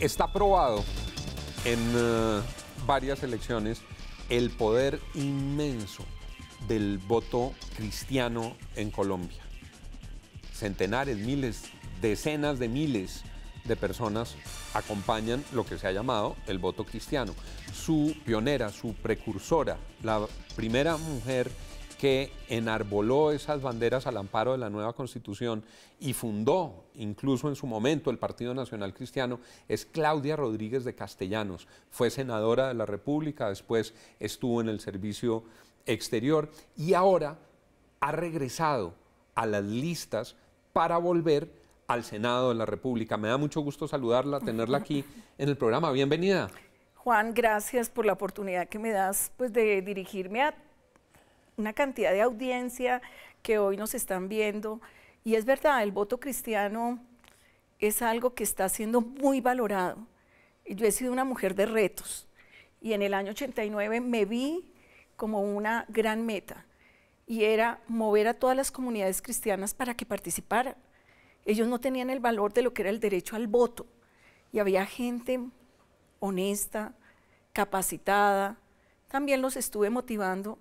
está probado en eh, varias elecciones el poder inmenso del voto cristiano en Colombia. Centenares, miles, decenas de miles de personas acompañan lo que se ha llamado el voto cristiano. Su pionera, su precursora, la primera mujer que enarboló esas banderas al amparo de la nueva constitución y fundó incluso en su momento el Partido Nacional Cristiano, es Claudia Rodríguez de Castellanos. Fue senadora de la República, después estuvo en el servicio exterior y ahora ha regresado a las listas para volver al Senado de la República. Me da mucho gusto saludarla, tenerla aquí en el programa. Bienvenida. Juan, gracias por la oportunidad que me das pues, de dirigirme a una cantidad de audiencia que hoy nos están viendo. Y es verdad, el voto cristiano es algo que está siendo muy valorado. Yo he sido una mujer de retos y en el año 89 me vi como una gran meta y era mover a todas las comunidades cristianas para que participaran. Ellos no tenían el valor de lo que era el derecho al voto y había gente honesta, capacitada. También los estuve motivando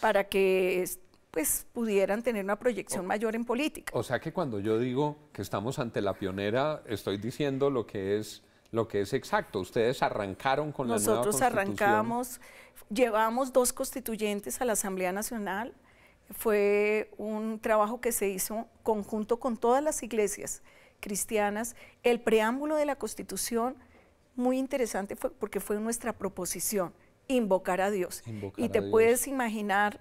para que pues pudieran tener una proyección mayor en política. O sea que cuando yo digo que estamos ante la pionera, estoy diciendo lo que es lo que es exacto. Ustedes arrancaron con la nueva Nosotros arrancamos, llevamos dos constituyentes a la Asamblea Nacional. Fue un trabajo que se hizo conjunto con todas las iglesias cristianas. El preámbulo de la Constitución, muy interesante fue porque fue nuestra proposición invocar a Dios. y te puedes imaginar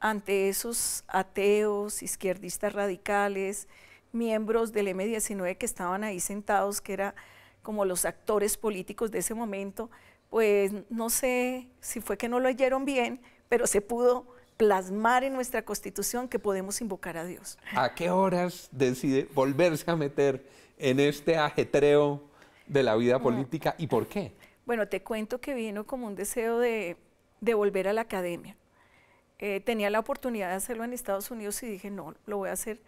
ante esos ateos, izquierdistas radicales, miembros del M19 que estaban ahí sentados, que eran como los actores políticos de ese momento, pues no sé si fue que no lo oyeron bien, pero se pudo plasmar en nuestra constitución que podemos invocar a Dios. ¿A qué horas decide volverse a meter en este ajetreo de la vida política y por qué? Bueno, te cuento que vino como un deseo de, volver a la academia. Eh, tenía la oportunidad de hacerlo en Estados Unidos y dije, no, lo voy a hacer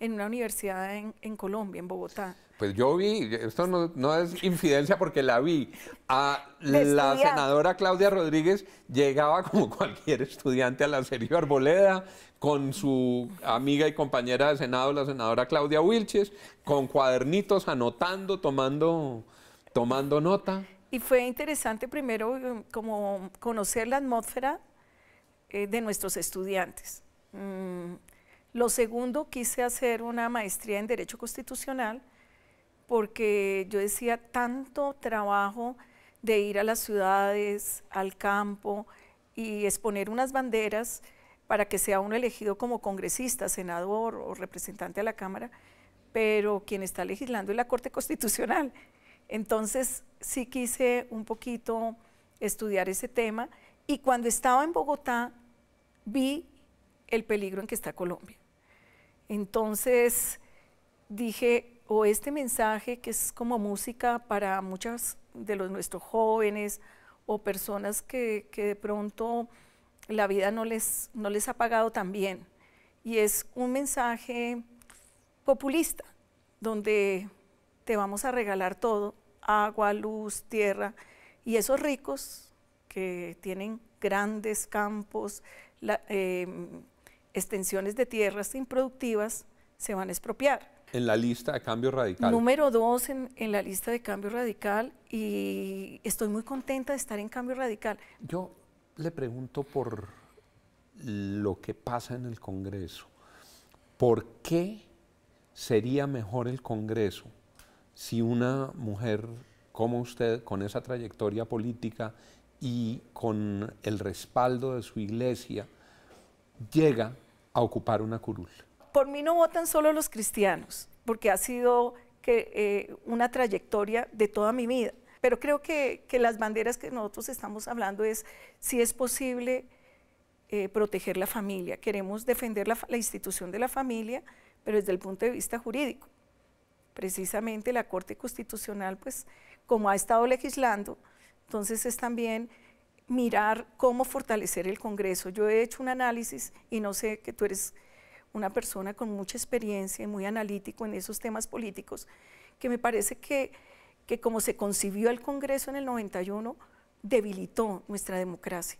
en una universidad en, Colombia, en Bogotá. Pues yo vi, esto no, es infidencia porque la vi, a la senadora Claudia Rodríguez llegaba como cualquier estudiante a la serie Arboleda, con su amiga y compañera de Senado, la senadora Claudia Wilches, con cuadernitos, anotando, tomando, tomando nota. Y fue interesante primero eh, como conocer la atmósfera eh, de nuestros estudiantes. Mm, lo segundo, quise hacer una maestría en Derecho Constitucional porque yo decía tanto trabajo de ir a las ciudades, al campo y exponer unas banderas para que sea uno elegido como congresista, senador o representante a la Cámara, pero quien está legislando es la Corte Constitucional. Entonces sí quise un poquito estudiar ese tema y cuando estaba en Bogotá vi el peligro en que está Colombia. Entonces dije, o este mensaje que es como música para muchas de los, nuestros jóvenes o personas que, de pronto la vida no les, no les ha pagado tan bien. Y es un mensaje populista, donde te vamos a regalar todo, agua, luz, tierra. Y esos ricos que tienen grandes campos, em, extensiones de tierras improductivas, se van a expropiar. En la lista de cambio radical. Número dos en, la lista de cambio radical y estoy muy contenta de estar en cambio radical. Yo le pregunto por lo que pasa en el Congreso. ¿Por qué sería mejor el Congreso si una mujer como usted, con esa trayectoria política y con el respaldo de su iglesia, llega a ocupar una curul? Por mí no votan solo los cristianos, porque ha sido eh, una trayectoria de toda mi vida. Pero creo que, las banderas que nosotros estamos hablando es si es posible eh, proteger la familia. Queremos defender la institución de la familia, pero desde el punto de vista jurídico precisamente la Corte Constitucional, pues como ha estado legislando, entonces es también mirar cómo fortalecer el Congreso. Yo he hecho un análisis y no sé que tú eres una persona con mucha experiencia y muy analítico en esos temas políticos, que me parece que, que como se concibió el Congreso en el 91, debilitó nuestra democracia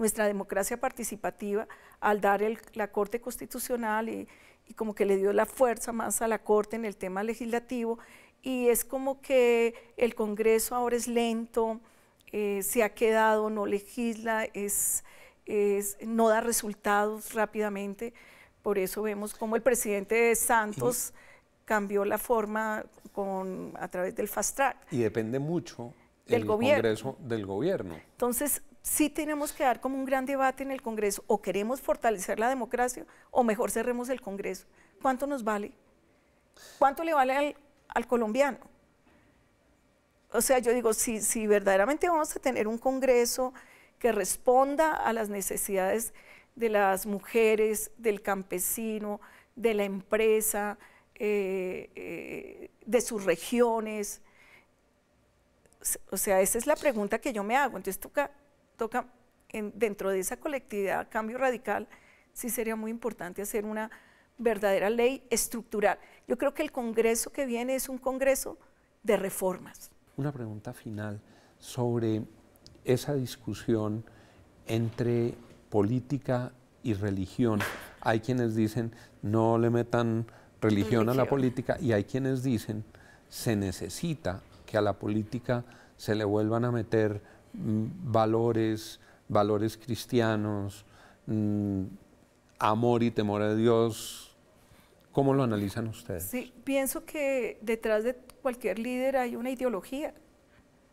nuestra democracia participativa al dar la Corte Constitucional y, como que le dio la fuerza más a la Corte en el tema legislativo y es como que el Congreso ahora es lento, eh, se ha quedado, no legisla, es, es, no da resultados rápidamente. Por eso vemos como el presidente Santos cambió la forma con, a través del fast track. Y depende mucho del el Congreso del gobierno. Entonces, si tenemos que dar como un gran debate en el Congreso, o queremos fortalecer la democracia, o mejor cerremos el Congreso. ¿Cuánto nos vale? ¿Cuánto le vale al, colombiano? O sea, yo digo, si, verdaderamente vamos a tener un Congreso que responda a las necesidades de las mujeres, del campesino, de la empresa, eh, eh, de sus regiones. O sea, esa es la pregunta que yo me hago. Entonces toca toca dentro de esa colectividad cambio radical, sí sería muy importante hacer una verdadera ley estructural. Yo creo que el Congreso que viene es un Congreso de reformas. Una pregunta final sobre esa discusión entre política y religión. Hay quienes dicen no le metan religión. a la política y hay quienes dicen se necesita que a la política se le vuelvan a meter Mm, valores, valores cristianos, mm, amor y temor a Dios. ¿Cómo lo analizan ustedes? Sí, pienso que detrás de cualquier líder hay una ideología.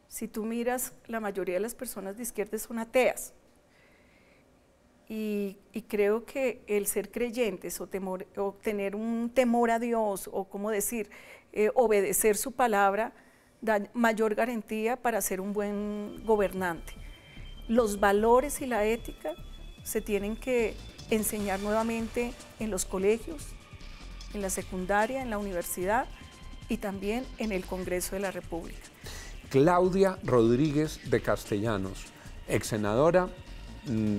Si tú miras, la mayoría de las personas de izquierda son ateas. Y, y creo que el ser creyentes o, temor, o tener un temor a Dios o, como decir, eh, obedecer su palabra, mayor garantía para ser un buen gobernante. Los valores y la ética se tienen que enseñar nuevamente en los colegios, en la secundaria, en la universidad y también en el Congreso de la República. Claudia Rodríguez de Castellanos, ex senadora, mm,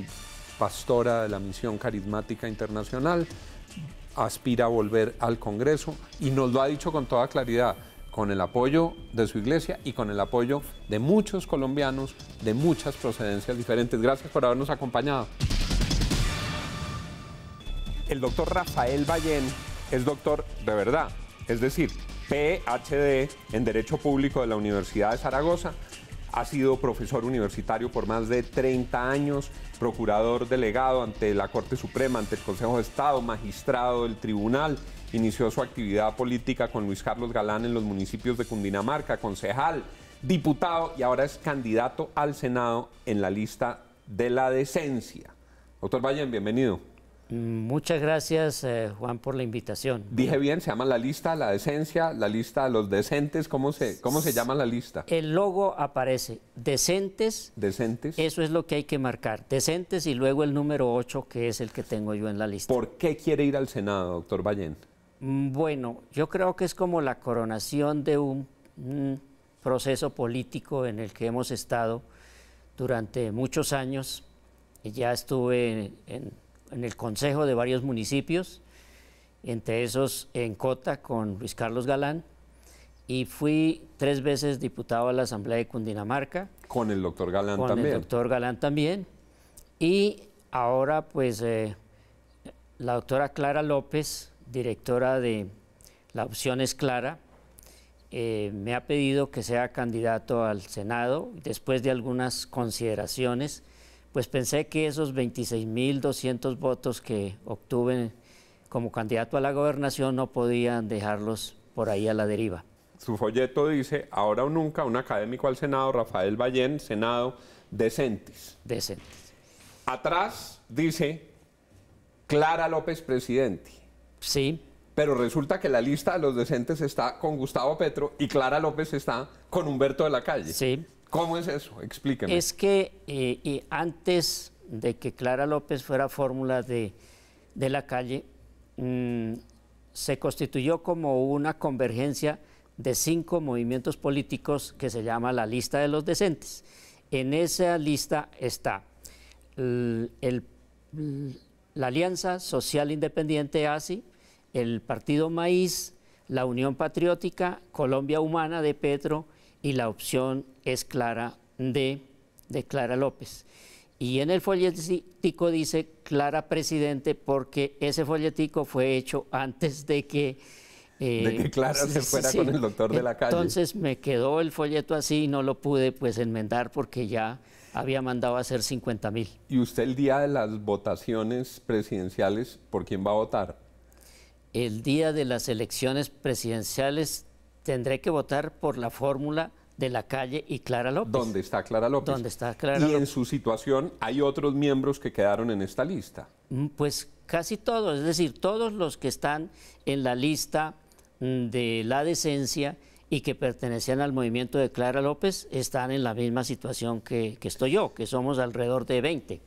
pastora de la Misión Carismática Internacional, aspira a volver al Congreso y nos lo ha dicho con toda claridad con el apoyo de su iglesia y con el apoyo de muchos colombianos de muchas procedencias diferentes. Gracias por habernos acompañado. El doctor Rafael Ballén es doctor de verdad, es decir, PhD en Derecho Público de la Universidad de Zaragoza, ha sido profesor universitario por más de 30 años, procurador delegado ante la Corte Suprema, ante el Consejo de Estado, magistrado del Tribunal. Inició su actividad política con Luis Carlos Galán en los municipios de Cundinamarca, concejal, diputado y ahora es candidato al Senado en la lista de la decencia. Doctor Valle, bienvenido. Muchas gracias, eh, Juan, por la invitación. Dije bien, se llama la lista la decencia, la lista de los decentes. ¿Cómo se, cómo se llama la lista? El logo aparece. Decentes. Decentes. Eso es lo que hay que marcar. Decentes y luego el número 8, que es el que tengo yo en la lista. ¿Por qué quiere ir al Senado, doctor Ballén? Mm, bueno, yo creo que es como la coronación de un, proceso político en el que hemos estado durante muchos años. Ya estuve en en el consejo de varios municipios, entre esos en Cota con Luis Carlos Galán, y fui tres veces diputado a la Asamblea de Cundinamarca. Con el doctor Galán también. Con el doctor Galán también. Y ahora pues eh, la doctora Clara López, directora de La Opción es Clara, eh, me ha pedido que sea candidato al Senado después de algunas consideraciones pues pensé que esos 26.200 votos que obtuve como candidato a la gobernación no podían dejarlos por ahí a la deriva. Su folleto dice, ahora o nunca, un académico al Senado, Rafael Ballén, Senado, decentes. Decentes. Atrás dice, Clara López, presidente. Sí. Pero resulta que la lista de los decentes está con Gustavo Petro y Clara López está con Humberto de la Calle. Sí. ¿Cómo es eso? Explíqueme. Es que eh, antes de que Clara López fuera fórmula de, la calle, mm, se constituyó como una convergencia de cinco movimientos políticos que se llama la lista de los decentes. En esa lista está la Alianza Social Independiente ASI, el Partido Maíz, la Unión Patriótica, Colombia Humana de Petro, y la opción es clara de, Clara López. Y en el folletico dice Clara Presidente porque ese folletico fue hecho antes de que... Eh, clara se fuera con el doctor de la calle. Entonces me quedó el folleto así y no lo pude pues enmendar porque ya había mandado a hacer 50 mil. ¿Y usted el día de las votaciones presidenciales, por quién va a votar? El día de las elecciones presidenciales tendré que votar por la fórmula de la calle y Clara López. ¿Dónde está Clara López? ¿Dónde está Clara López. y en su situación hay otros miembros que quedaron en esta lista. Mm, pues casi todos, es decir, todos los que están en la lista mm, de la decencia y que pertenecían al movimiento de Clara López están en la misma situación que, que estoy yo, que somos alrededor de 20.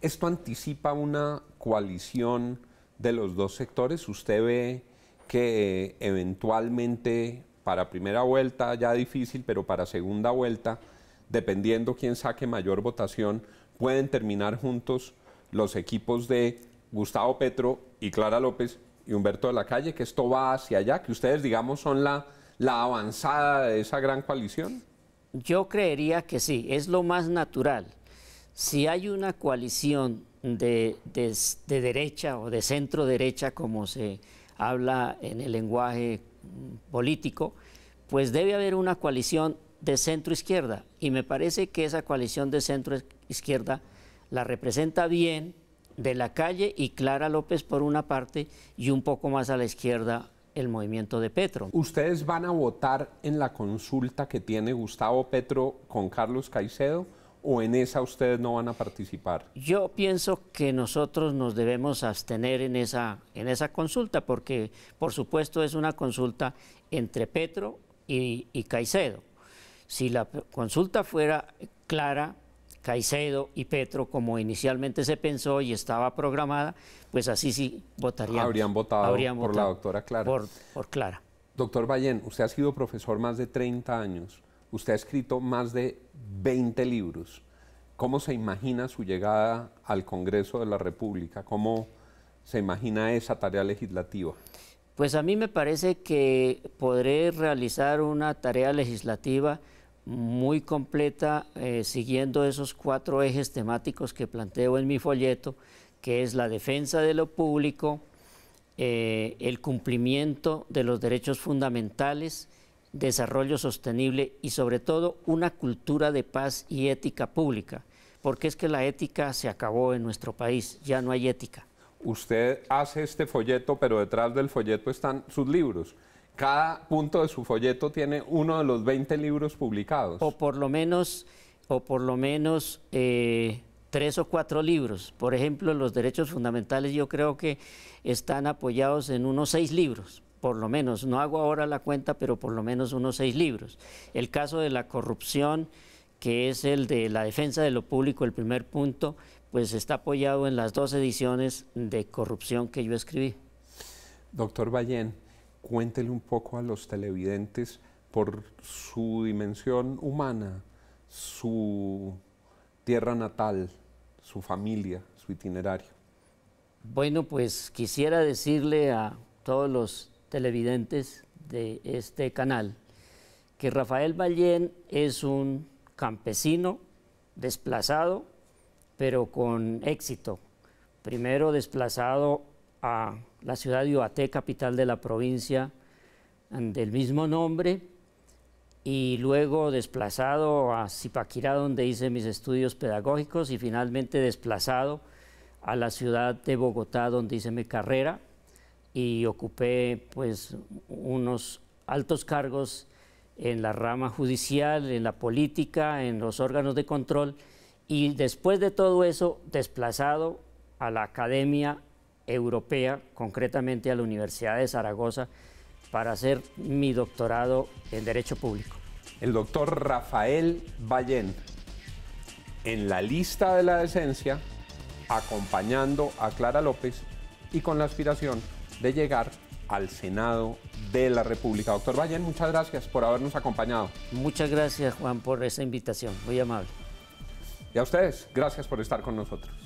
¿Esto anticipa una coalición de los dos sectores? ¿Usted ve que eh, eventualmente para primera vuelta ya difícil, pero para segunda vuelta, dependiendo quién saque mayor votación, pueden terminar juntos los equipos de Gustavo Petro y Clara López y Humberto de la Calle, que esto va hacia allá, que ustedes, digamos, son la, la avanzada de esa gran coalición. Yo creería que sí, es lo más natural. Si hay una coalición de, de derecha o de centro derecha, como se habla en el lenguaje político, pues debe haber una coalición de centro-izquierda. Y me parece que esa coalición de centro-izquierda la representa bien de la calle y Clara López por una parte y un poco más a la izquierda el movimiento de Petro. ¿Ustedes van a votar en la consulta que tiene Gustavo Petro con Carlos Caicedo? o en esa ustedes no van a participar? Yo pienso que nosotros nos debemos abstener en esa, en esa consulta, porque por supuesto es una consulta entre Petro y, Caicedo. Si la consulta fuera clara, Caicedo y Petro, como inicialmente se pensó y estaba programada, pues así sí votarían. Habrían votado por la doctora Clara. Por, Clara. Doctor Ballén, usted ha sido profesor más de 30 años. Usted ha escrito más de 20 libros. ¿Cómo se imagina su llegada al Congreso de la República? ¿Cómo se imagina esa tarea legislativa? Pues a mí me parece que podré realizar una tarea legislativa muy completa eh, siguiendo esos cuatro ejes temáticos que planteo en mi folleto, que es la defensa de lo público, eh, el cumplimiento de los derechos fundamentales, desarrollo sostenible y sobre todo una cultura de paz y ética pública, porque es que la ética se acabó en nuestro país, ya no hay ética. Usted hace este folleto, pero detrás del folleto están sus libros. Cada punto de su folleto tiene uno de los 20 libros publicados. O por lo menos, o por lo menos eh, tres o cuatro libros. Por ejemplo, los derechos fundamentales yo creo que están apoyados en unos seis libros, por lo menos, no hago ahora la cuenta, pero por lo menos unos seis libros. El caso de la corrupción, que es el de la defensa de lo público, el primer punto, pues está apoyado en las dos ediciones de corrupción que yo escribí. Doctor Ballén, cuéntele un poco a los televidentes por su dimensión humana, su tierra natal, su familia, su itinerario. Bueno, pues quisiera decirle a todos los televidentes de este canal, que Rafael Ballén es un campesino desplazado, pero con éxito. Primero desplazado a la ciudad de Ibaté, capital de la provincia del mismo nombre, y luego desplazado a Zipaquirá, donde hice mis estudios pedagógicos, y finalmente desplazado a la ciudad de Bogotá, donde hice mi carrera y ocupé pues unos altos cargos en la rama judicial, en la política, en los órganos de control y después de todo eso desplazado a la Academia Europea, concretamente a la Universidad de Zaragoza, para hacer mi doctorado en Derecho Público. El doctor Rafael Ballén, en la lista de la decencia, acompañando a Clara López y con la aspiración de llegar al Senado de la República. Doctor Vallén, muchas gracias por habernos acompañado. Muchas gracias, Juan, por esa invitación. Muy amable. Y a ustedes, gracias por estar con nosotros.